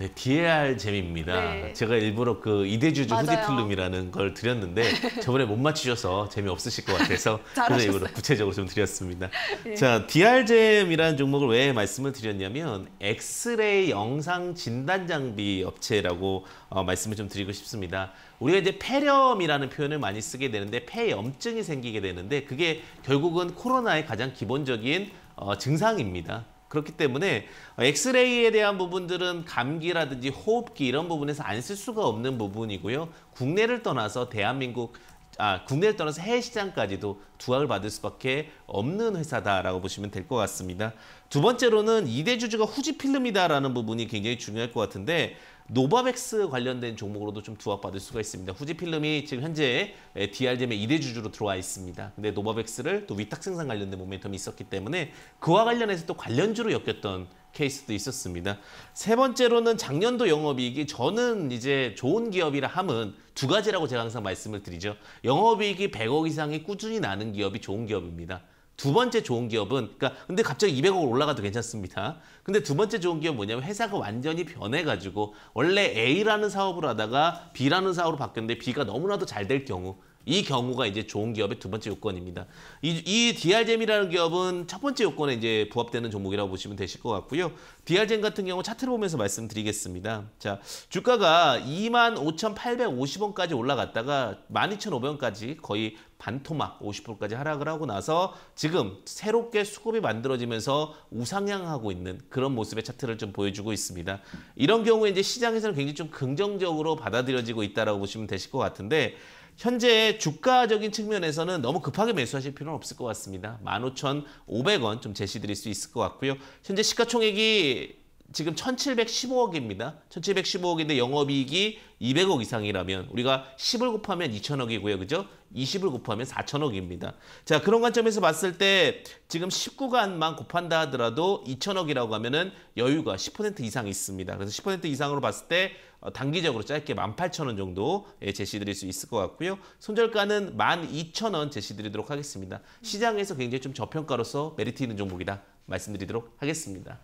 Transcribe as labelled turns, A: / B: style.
A: 네, DAR 미입니다 네. 제가 일부러 그 이대주주 후디필름이라는 걸 드렸는데 저번에 못 맞추셔서 재미없으실 것 같아서 그래서 일부러 구체적으로 좀 드렸습니다. 예. 자, DAR 잼이라는 종목을 왜 말씀을 드렸냐면 엑스레이 영상 진단 장비 업체라고 어, 말씀을 좀 드리고 싶습니다. 우리가 이제 폐렴이라는 표현을 많이 쓰게 되는데 폐염증이 생기게 되는데 그게 결국은 코로나의 가장 기본적인 어, 증상입니다. 그렇기 때문에 엑스레이에 대한 부분들은 감기라든지 호흡기 이런 부분에서 안 쓸 수가 없는 부분이고요. 국내를 떠나서 대한민국 아, 국내를 떠나서 해외 시장까지도 두각을 받을 수밖에 없는 회사다라고 보시면 될 것 같습니다. 두 번째로는 이대 주주가 후지필름이다라는 부분이 굉장히 중요할 것 같은데 노바백스 관련된 종목으로도 좀 두각받을 수가 있습니다. 후지필름이 지금 현재 DRDM의 2대 주주로 들어와 있습니다. 근데 노바백스를 또 위탁 생산 관련된 모멘텀이 있었기 때문에 그와 관련해서 또 관련주로 엮였던 케이스도 있었습니다. 세 번째로는 작년도 영업이익이 저는 이제 좋은 기업이라 함은 두 가지라고 제가 항상 말씀을 드리죠. 영업이익이 100억 이상이 꾸준히 나는 기업이 좋은 기업입니다. 두 번째 좋은 기업은 그러니까 근데 갑자기 200억 올라가도 괜찮습니다. 근데 두 번째 좋은 기업 은 뭐냐면 회사가 완전히 변해가지고 원래 A라는 사업을 하다가 B라는 사업으로 바뀌었는데 B가 너무나도 잘 될 경우 이 경우가 이제 좋은 기업의 두 번째 요건입니다. 이, 이 d r m 이라는 기업은 첫 번째 요건에 이제 부합되는 종목이라고 보시면 되실 것 같고요. DRGM 같은 경우 차트를 보면서 말씀드리겠습니다. 자, 주가가 25,850원까지 올라갔다가 12,500원까지 거의 반토막 50%까지 하락을 하고 나서 지금 새롭게 수급이 만들어지면서 우상향하고 있는 그런 모습의 차트를 좀 보여주고 있습니다. 이런 경우에 이제 시장에서는 굉장히 좀 긍정적으로 받아들여지고 있다라고 보시면 되실 것 같은데 현재 주가적인 측면에서는 너무 급하게 매수하실 필요는 없을 것 같습니다. 15,500원 좀 제시드릴 수 있을 것 같고요. 현재 시가총액이 지금 1,715억입니다. 1,715억인데 영업이익이 200억 이상이라면 우리가 10을 곱하면 2천억이고요. 그죠? 20을 곱하면 4천억입니다. 자, 그런 관점에서 봤을 때 지금 19간만 곱한다 하더라도 2천억이라고 하면은 여유가 10% 이상 있습니다. 그래서 10% 이상으로 봤을 때 어, 단기적으로 짧게 18,000원 정도 예, 제시드릴 수 있을 것 같고요. 손절가는 12,000원 제시드리도록 하겠습니다. 시장에서 굉장히 좀 저평가로서 메리트 있는 종목이다 말씀드리도록 하겠습니다.